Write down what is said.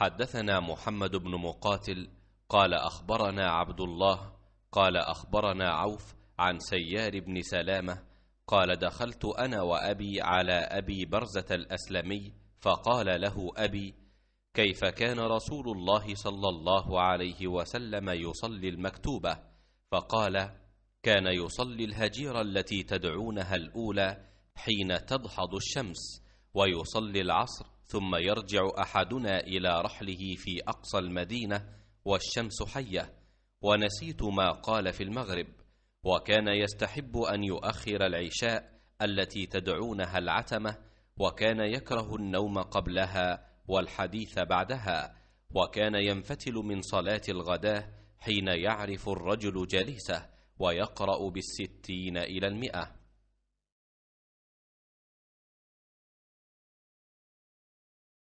حدثنا محمد بن مقاتل قال اخبرنا عبد الله قال اخبرنا عوف عن سيار بن سلامه قال دخلت انا وابي على ابي برزه الاسلمي فقال له ابي كيف كان رسول الله صلى الله عليه وسلم يصلي المكتوبه فقال كان يصلي الهجير التي تدعونها الاولى حين تدحض الشمس ويصلي العصر ثم يرجع أحدنا إلى رحله في أقصى المدينة والشمس حية ونسيت ما قال في المغرب وكان يستحب أن يؤخر العشاء التي تدعونها العتمة وكان يكره النوم قبلها والحديث بعدها وكان ينفتل من صلاة الغداه حين يعرف الرجل جليسه ويقرأ بالستين إلى المئة